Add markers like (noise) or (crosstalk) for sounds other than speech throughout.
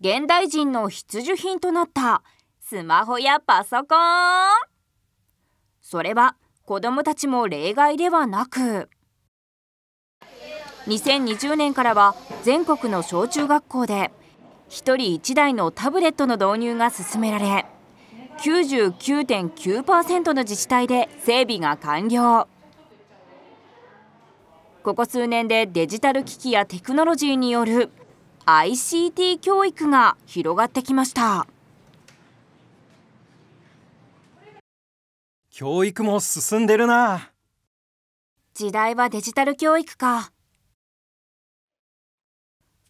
現代人の必需品となったスマホやパソコンそれは子どもたちも例外ではなく2020年からは全国の小中学校で1人1台のタブレットの導入が進められ99.9%の自治体で整備が完了ここ数年でデジタル機器やテクノロジーによる ICT 教育が広がってきました教育も進んでるな時代はデジタル教育か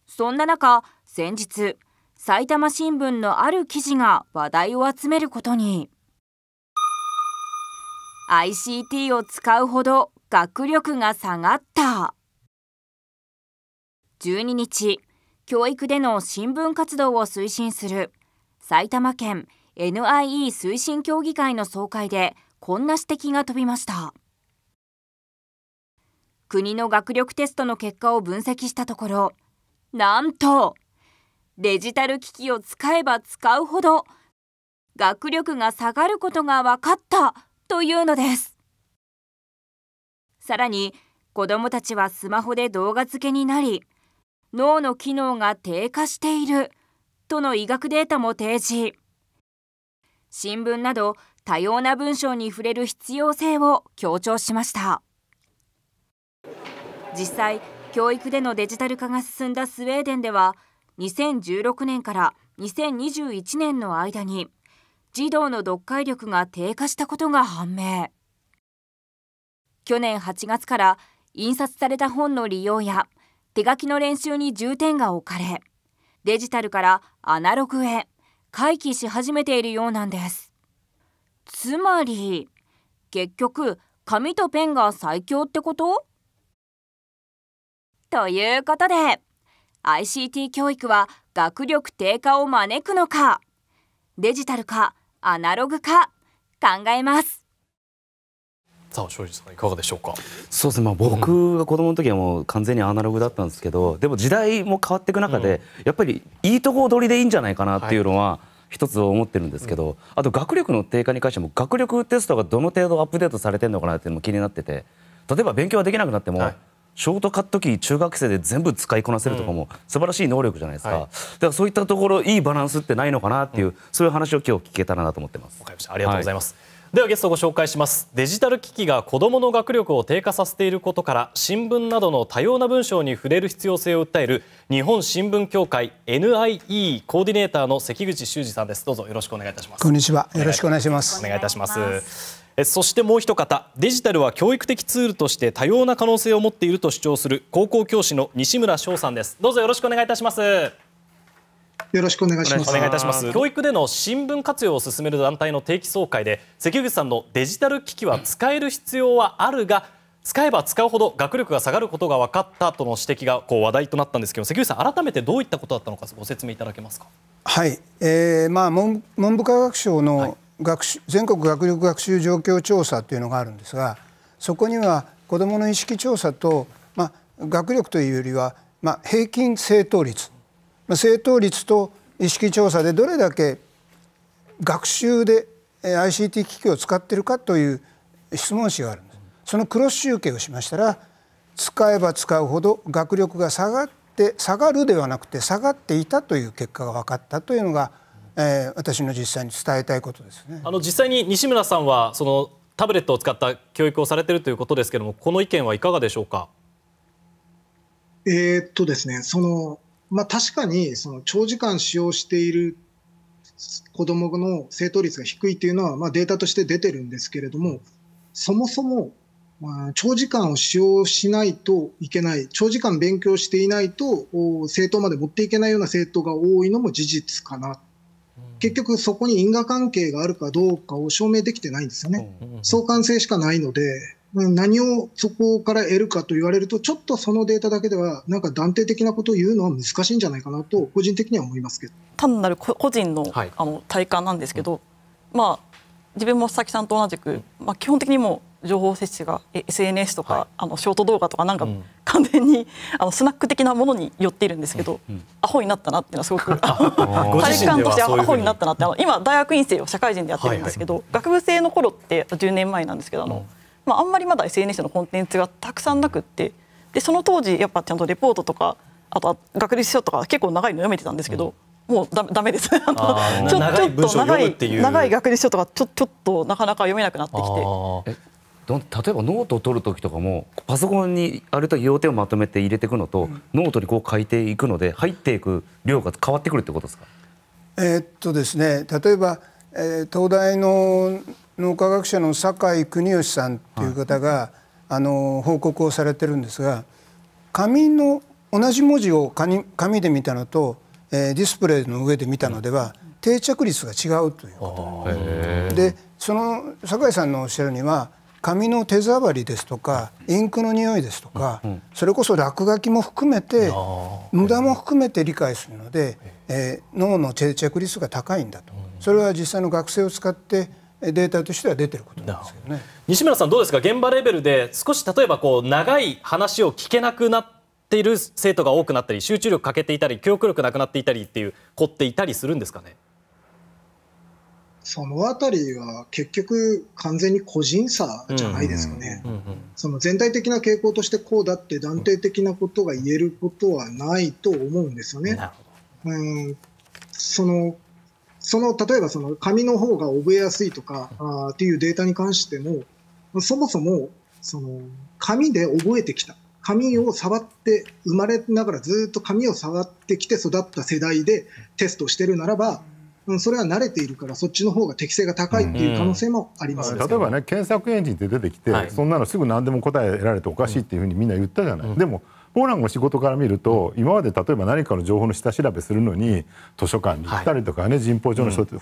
そんな中先日埼玉新聞のある記事が話題を集めることに ICT を使うほど学力が下がった12日教育での新聞活動を推進する埼玉県 NIE 推進協議会の総会でこんな指摘が飛びました国の学力テストの結果を分析したところなんとデジタル機器を使えば使うほど学力が下がることが分かったというのですさらに子どもたちはスマホで動画付けになり脳の機能が低下しているとの医学データも提示新聞など多様な文章に触れる必要性を強調しました実際教育でのデジタル化が進んだスウェーデンでは2016年から2021年の間に児童の読解力が低下したことが判明去年8月から印刷された本の利用や手書きの練習に重点が置かれデジタルからアナログへ回帰し始めているようなんですつまり結局紙とペンが最強ってことということで ICT 教育は学力低下を招くのかデジタルかアナログか考えます。庄司さんいかがでしょうか。そうですね、まあ、僕が子どもの時はもう完全にアナログだったんですけどでも時代も変わっていく中で、やっぱりいいとこ取りでいいんじゃないかなっていうのは。はい一つ思ってるんですけど、あと学力の低下に関しても学力テストがどの程度アップデートされてるのかなっていうのも気になってて例えば勉強ができなくなっても、はい、ショートカットキー中学生で全部使いこなせるとかも素晴らしい能力じゃないですか、うんはい、だからそういったところいいバランスってないのかなっていう、うん、そういう話を今日聞けたらなと思ってます。わかりましたありがとうございます、はいではゲストをご紹介しますデジタル機器が子どもの学力を低下させていることから新聞などの多様な文章に触れる必要性を訴える日本新聞協会 NIE コーディネーターの関口修二さんですどうぞよろしくお願いいたしますこんにちはよろしくお願いしますお願いいたしますそしてもう一方デジタルは教育的ツールとして多様な可能性を持っていると主張する高校教師の西村翔さんですどうぞよろしくお願いいたしますよろしくお願いしますお願いいたします教育での新聞活用を進める団体の定期総会で関口さんのデジタル機器は使える必要はあるが使えば使うほど学力が下がることが分かったとの指摘がこう話題となったんですけど関口さん改めてどういったことだったのかご説明いただけますかはい、えー、まあ文文部科学省の学習、はい、全国学力学習状況調査というのがあるんですがそこには子どもの意識調査と、まあ、学力というよりは、まあ、平均正答率正答率と意識調査でどれだけ学習で ICT 機器を使っているかという質問紙があるんですそのクロス集計をしましたら使えば使うほど学力が下がって下がるではなくて下がっていたという結果が分かったというのが、えー、私の実際に伝えたいことですね。あの実際に西村さんはそのタブレットを使った教育をされているということですけれどもこの意見はいかがでしょうか。えー、っとですねそのまあ、確かにその長時間使用している子どもの正答率が低いというのは、まあ、データとして出てるんですけれども、そもそも、まあ、長時間を使用しないといけない、長時間勉強していないと、政党まで持っていけないような政党が多いのも事実かな、うん、結局、そこに因果関係があるかどうかを証明できてないんですよね、うんうんうん、相関性しかないので、何をそこから得るかと言われると、ちょっとそのデータだけでは、なんか断定的なことを言うのは難しいんじゃないかなと、個人的には思いますけど単なる個人の,、あの体感なんですけど、まあ、自分も佐々木さんと同じく、まあ、基本的にも情報摂取が SNS とか、はい、あのショート動画とかなんか完全に、あのスナック的なものに寄っているんですけど、うんうん、アホになったなっていうのはすごく (laughs) 体感としてアホになったなってあの今大学院生を社会人でやってるんですけど、はいはい、学部生の頃って10年前なんですけどあの、うんまあ、あんまりまだ SNS のコンテンツがたくさんなくってでその当時やっぱちゃんとレポートとかあと学術書とか結構長いの読めてたんですけど、うん、もうだめですちょっと長い長い学術書とかちょちょっとなかなか読めなくなってきて。例えばノートを取る時とかもパソコンにある程度要点をまとめて入れていくのと、うん、ノートにこう書いていくので入っていく量が変わってくるってことですかえー、っとですね例えば、えー、東大の脳科学者の酒井邦義さんという方が、はい、あの報告をされてるんですが紙の同じ文字を紙で見たのと、えー、ディスプレイの上で見たのでは、定着率が違うということでその酒井さんのおっしゃるには紙の手触りですとかインクの匂いですとか、うんうん、それこそ落書きも含めて無駄も含めて理解するので、えー、脳の定着率が高いんだとそれは実際の学生を使ってデータとしては出てることなんですけどね西村さん、どうですか現場レベルで少し例えばこう長い話を聞けなくなっている生徒が多くなったり集中力欠けていたり記憶力なくなっていたりっていう子っていたりするんですかねそのあたりは結局完全に個人差じゃないですかね。その全体的な傾向としてこうだって断定的なことが言えることはないと思うんですよね。うん、そのその例えばその紙の方が覚えやすいとかあっていうデータに関しても、そもそもその紙で覚えてきた。紙を触って生まれながらずっと紙を触ってきて育った世代でテストしてるならば、うん、それは慣れているからそっちの方が適性が高いっていう可能性もあります、うん、例えばね検索エンジンって出てきて、はい、そんなのすぐ何でも答えられておかしいっていうふうにみんな言ったじゃない、うん、でも僕なんかも仕事から見ると今まで例えば何かの情報の下調べするのに図書館に行ったりとかね、人報上の書,、店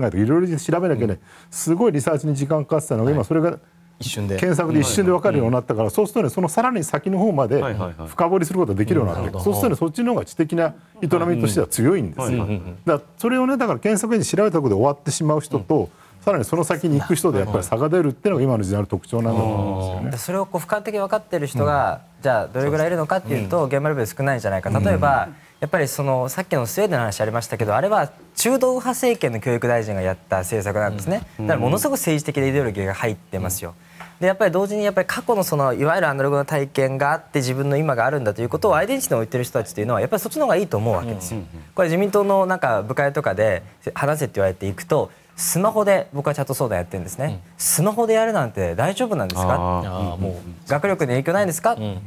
街とかいろいろ調べなきゃね、すごいリサーチに時間かかってたのが、今それが。検索で一瞬で分かるようになったから、そうするとねそのさらに先の方まで深掘りすることができるようになって、そうするとねそっちの方が知的な営みとしては強いんですよ、だからそれをねだから検索で調べたことで終わってしまう人と、さらにその先に行く人でやっぱり差が出るっていうのが今の時代の特徴なんだと思うんですよね。それをこう俯瞰的に分かっている人が、じゃあどれぐらいいるのかっていうと現場レベル少ないんじゃないか。例えば、やっぱりそのさっきのスウェーデンの話ありましたけどあれは中道派政権の教育大臣がやった政策なんですね、だからものすごく政治的なイデオロギーが入ってますよ。でやっぱり同時にやっぱり過去のそのいわゆるアナログの体験があって自分の今があるんだということをアイデンティティに置いてる人たちというのはやっぱりそっちの方がいいと思うわけですよ。これ自民党のなんか部会とかで話せって言われていくとスマホで僕はチャット相談やってるんですね、うん、スマホでやるなんて大丈夫なんですか、うん、学力に影響ないんですか、うん、っ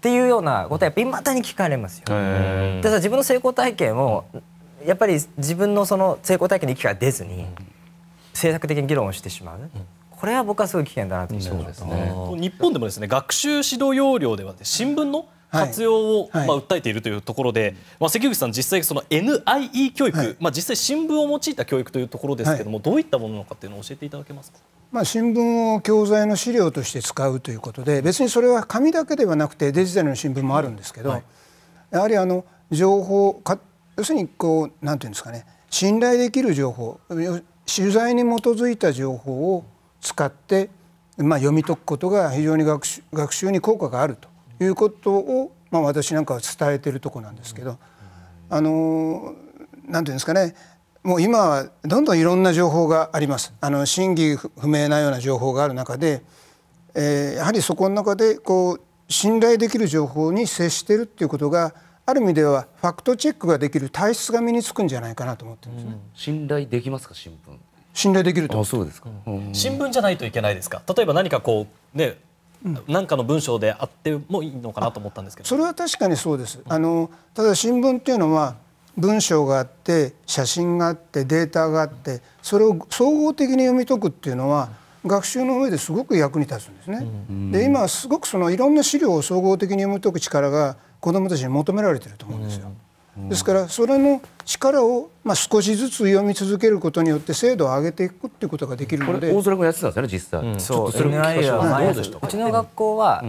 ていうようなことはやっぱりだに聞かれますよ。で自分の成功体験をやっぱり自分のその成功体験に域が出ずに政策的に議論をしてしまう。これは僕はすごい危険だなと思います、ね、日本でもですね学習指導要領では、ね、新聞の活用を、まあ、訴えているというところで、まあ、関口さん、実際その NIE 教育、まあ、実際新聞を用いた教育というところですけれども、どういったものなのかというのを教えていただけますか。まあ、新聞を教材の資料として使うということで別にそれは紙だけではなくてデジタルの新聞もあるんですけど、はい、やはりあの情報か要するにこうなんていうんですかね信頼できる情報取材に基づいた情報を使って、まあ、読み解くことが非常に学習学習に効果があるということを、まあ、私なんかは伝えてるとこなんですけど、あの何て言うんですかねもう今はどんどんいろんな情報がありますあの真偽不明なような情報がある中で、えー、やはりそこの中でこう信頼できる情報に接してるっていうことがある意味ではファクトチェックができる体質が身につくんじゃないかなと思ってるんですね、うん、信頼できますか新聞信頼できるとそうですか、うん、新聞じゃないといけないですか例えば何かこうね何かの文章であってもいいのかなと思ったんですけどそれは確かにそうです、あのただ新聞っていうのは文章があって写真があってデータがあってそれを総合的に読み解くっていうのは学習の上ですごく役に立つんですね。で今すごくそのいろんな資料を総合的に読み解く力が子どもたちに求められてると思うんですよ。ですから、それの力を、まあ、少しずつ読み続けることによって精度を上げていくということができるので大空君やってたんですよね、実際。うん、そううそれうちの学校は、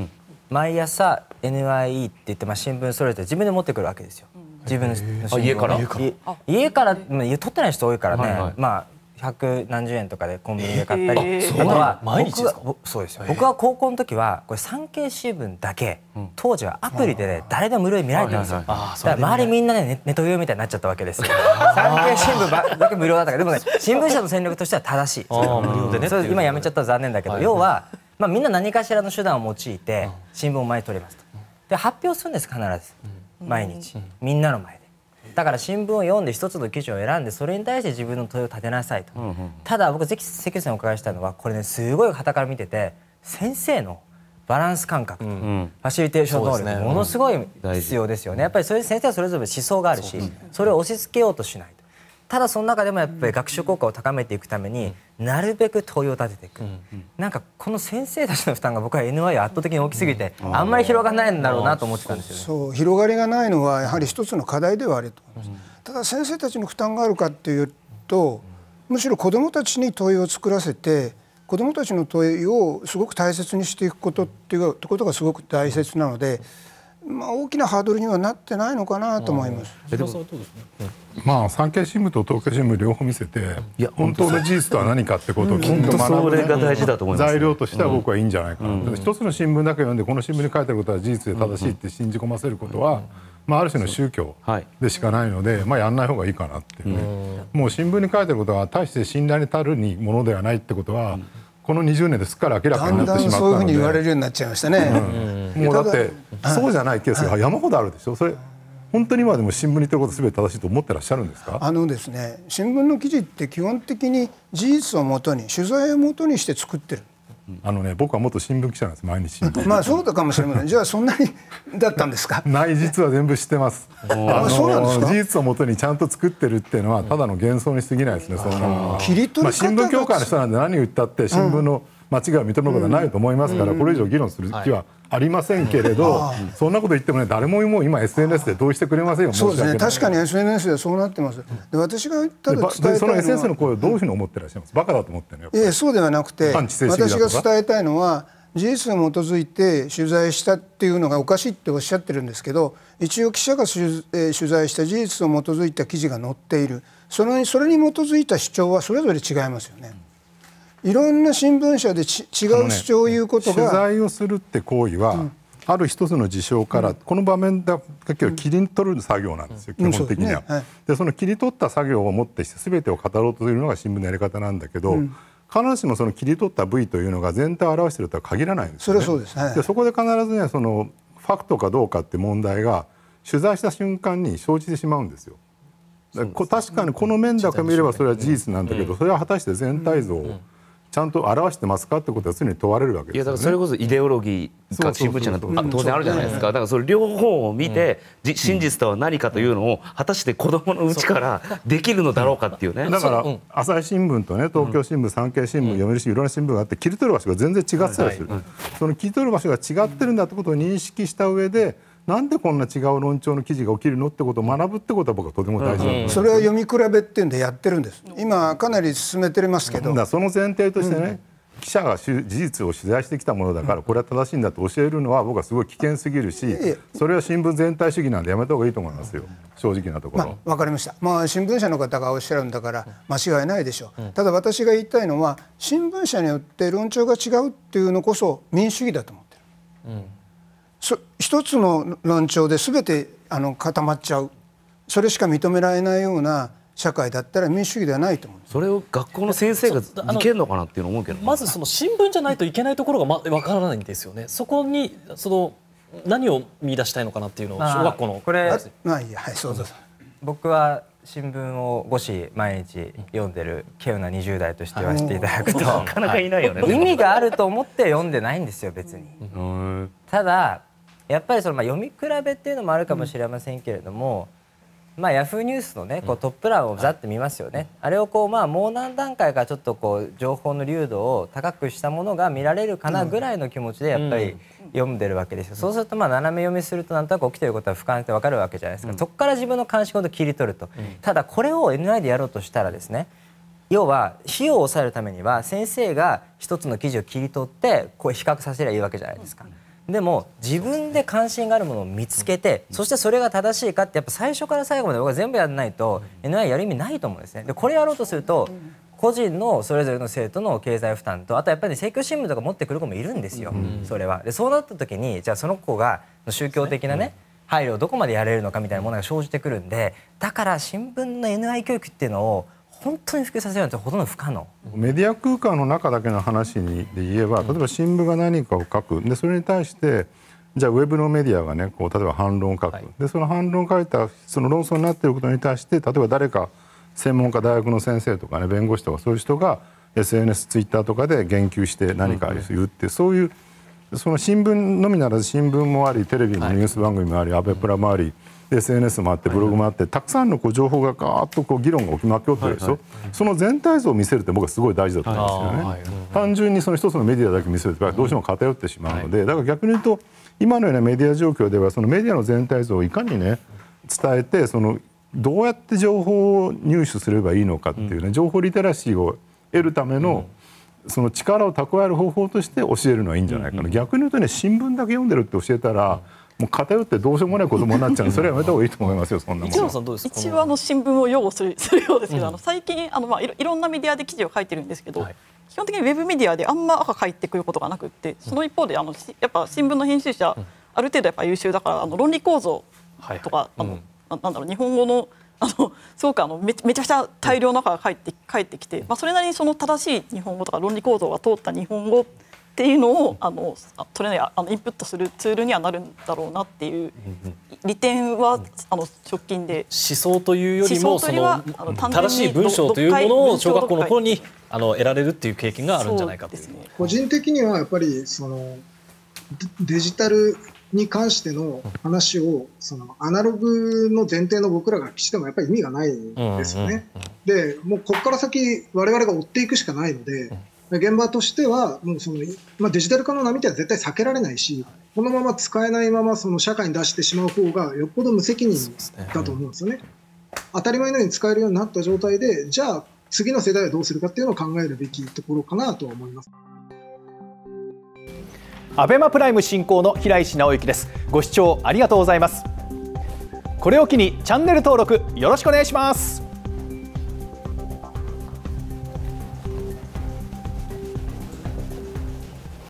毎朝 NIE って言って、まあ、新聞揃えて自分で持ってくるわけですよ。自分の家から家から、まあ、取ってない人多いからね、はいはい、まあ、百何十円とかでコンビニで買ったり、えー、あとは毎日ですかそうですよ、えー、僕は高校の時はこれ産経新聞だけ、当時はアプリで、ね、誰でも無料で見られてたんですよ、だから周りみんなねネット用みたいになっちゃったわけですよ産経新聞だけ無料だったからでもね新聞社の戦略としては正しい今やめちゃったら残念だけど、はい、要は、まあ、みんな何かしらの手段を用いて新聞を毎日取りますとで発表するんです必ず毎日、みんなの前で。だから新聞を読んで一つの記事を選んでそれに対して自分の問いを立てなさいと、うんうん、ただ僕関関さんにお伺いしたのはこれねすごい傍から見てて先生のバランス感覚と、うん、ファシリテーション能力、ね、ものすごい必要ですよね、うん、やっぱりそれ先生はそれぞれ思想があるしそれを押し付けようとしないと。ただその中でもやっぱり学習効果を高めていくためになるべく問いを立てていく、うんうん、なんかこの先生たちの負担が僕は NY 圧倒的に大きすぎて、あんまり広がらないんだろうなと思ってたんですよ、ね、そう広がりがないのはやはり一つの課題ではあると思います、うん、ただ先生たちの負担があるかっていうとむしろ子どもたちに問いを作らせて子どもたちの問いをすごく大切にしていくことっていうことがすごく大切なので。うんまあ、大きなハードルにはなってないのかなと思います。えでもまあ産経新聞と東京新聞両方見せていや、本当の事実とは何かってことをきっと学ぶ、が大事だと思います、ね、材料としては僕はいいんじゃないかな、うん、一つの新聞だけ読んでこの新聞に書いてあることは事実で正しいって信じ込ませることは、まあ、ある種の宗教でしかないので、まあ、やらない方がいいかなっていうね、うもう新聞に書いてることは大して信頼に足るにものではないってことは、うんこの20年ですっかり明らかになってしまったそういうふうに言われるようになっちゃいましたね、うん、もうだってそうじゃないケースが山ほどあるでしょそれ本当に今でも新聞に言ってることすべて正しいと思ってらっしゃるんですかあのですね新聞の記事って基本的に事実をもとに取材をもとにして作ってるあのね、僕は元新聞記者なんです、毎日新聞。まあ、そうだかもしれません。じゃあ、そんなにだったんですか。(laughs) 内実は全部知ってます。あのそうなんですか。事実をもとにちゃんと作ってるっていうのは、ただの幻想に過ぎないですね。その切り取りまあ、新聞協会の人なんで、何を言ったって、新聞の、間違いを認めることはないと思いますからこれ以上議論する気はありませんけれどそんなこと言ってもね、誰も今 ＳＮＳ で同意してくれませんよそうです、ね、確かに ＳＮＳ でそうなってますで私がただ伝えたいその SNS の声をどういうふうに思ってらっしゃいますバカだと思ってるのそうではなくて私が伝えたいのは事実に基づいて取材したっていうのがおかしいっておっしゃってるんですけど一応記者が取材した事実を基づいた記事が載っているそれにそれに基づいた主張はそれぞれ違いますよね。いろんな新聞社で違う主張を言うことが、ね、取材をするって行為は、うん、ある一つの事象から、うん、この場面だけを切り取る作業なんですよ、うん、基本的には。そで、ねはい、で、その切り取った作業をもってして全てを語ろうとするのが新聞のやり方なんだけど、必ずしもその切り取った部位というのが全体を表しているとは限らないんですよね。そで、はい、そこで必ずねそのファクトかどうかって問題が取材した瞬間に生じてしまうんですよ。か確かにこの面だけ見ればそれは事実なんだけど、それは果たして全体像を、ちゃんと表してますかってことは常に問われるわけですよ、ね、いやだからそれこそイデオロギーか新聞社の当然あるじゃないですかだからそれ両方を見て、うん、真実とは何かというのを果たして子どものうちからできるのだろうかっていうねだから朝日新聞とね東京新聞産経新聞、読売新聞いろんな新聞があって切り取る場所が全然違ってたりする、はいはい、その切り取る場所が違ってるんだってことを認識した上で、うんなんでこんな違う論調の記事が起きるのってことを学ぶってことは僕はとても大事それは読み比べっていうんでやってるんです今かなり進めてますけどその前提としてね、うん、記者が事実を取材してきたものだからこれは正しいんだと教えるのは僕はすごい危険すぎるしそれは新聞全体主義なんでやめた方がいいと思いますよ正直なところ。わ、まあ、かりました、まあ、新聞社の方がおっしゃるんだから間違いないでしょう、ただ私が言いたいのは新聞社によって論調が違うっていうのこそ民主主義だと思ってる。うん一つの論調で全てあの固まっちゃうそれしか認められないような社会だったら民主主義ではないと思うそれを学校の先生がいけるのかなっていうの思うけどまずその新聞じゃないといけないところがわ、ま、からないんですよね。そこにその何を見出したいのかなっていうのを小学校のこれまあいいやはいそうそう僕は新聞を5し毎日読んでる稀有な20代として言わせていただくと、なかなかいないよね、意味があると思って読んでないんですよ別に、ただやっぱりそのまあ読み比べっていうのもあるかもしれませんけれども、まあ、ヤフーニュースの、ね、こうトップ欄をざって見ますよね、あれをこう、まあ、もう何段階かちょっとこう情報の流動を高くしたものが見られるかなぐらいの気持ちでやっぱり読んでるわけですよ、そうするとまあ斜め読みするとなんとなく起きてることは俯瞰って分かるわけじゃないですか、そこから自分の関心事を切り取ると、ただこれを NI でやろうとしたらですね要は費用を抑えるためには先生が1つの記事を切り取ってこう比較させればいいわけじゃないですか。でも自分で関心があるものを見つけてそしてそれが正しいかってやっぱ最初から最後まで僕は全部やらないと NI やる意味ないと思うんですね。でこれやろうとすると個人のそれぞれの生徒の経済負担とあとやっぱり、請求新聞とか持ってくる子もいるんですよ、うん、それは。でそうなった時にじゃあその子が宗教的なね、うん配慮をどこまでやれるのかみたいなものが生じてくるんでだから新聞の NI 教育っていうのを本当に普及させるなんてほとんど不可能メディア空間の中だけの話にで言えば例えば新聞が何かを書くでそれに対してじゃあウェブのメディアが、ね、こう例えば反論を書く、はい、でその反論を書いたその論争になっていることに対して例えば誰か専門家大学の先生とか、ね、弁護士とかそういう人が SNS、ツイッターとかで言及して何か言うって、うん、そういうその新聞のみならず新聞もありテレビのニュース番組もあり、はい、アベプラもあり、うん SNS もあってブログもあってたくさんのこう情報がガーッとこう議論が巻き起こってるでしょ、その全体像を見せるって僕はすごい大事だと思うんですよね、単純にその一つのメディアだけ見せるとどうしても偏ってしまうので、だから逆に言うと今のようなメディア状況ではそのメディアの全体像をいかにね伝えてそのどうやって情報を入手すればいいのかっていうね、情報リテラシーを得るための、その力を蓄える方法として教えるのはいいんじゃないかな、逆に言うとね新聞だけ読んでるって教えたら、もう偏ってどうしようもない子供になっちゃう (laughs) それはやめた方がいいと思いますよそんなもの一応あの新聞を擁護するするようですけど、あの最近あの、まあ、いろんなメディアで記事を書いてるんですけど、はい、基本的にウェブメディアであんま赤書いてくることがなくってその一方であのやっぱ新聞の編集者、ある程度やっぱ優秀だからあの論理構造とか、はいはい、あの、なんだろう日本語のあのすごくあのめめちゃくちゃ大量の赤が返って返ってきて、まあ、それなりにその正しい日本語とか論理構造が通った日本語ってっていうのをあのトレーナーあのインプットするツールにはなるんだろうなっていう利点はあの直近で思想というよりもその正しい文章というものを小学校の頃にあの得られるっていう経験があるんじゃないかという、ね、個人的にはやっぱりそのデジタルに関しての話をそのアナログの前提の僕らがしてもやっぱり意味がないんですよね。でもうここから先我々が追っていくしかないので。現場としてはもうその、まあ、デジタル化の波って絶対避けられないし、このまま使えないままその社会に出してしまう方がよっぽど無責任だと思うんですよね。当たり前のように使えるようになった状態で、じゃあ次の世代はどうするかっていうのを考えるべきところかなと思います。アベマプライム進行の平石直之です。ご視聴ありがとうございます。これを機にチャンネル登録よろしくお願いします。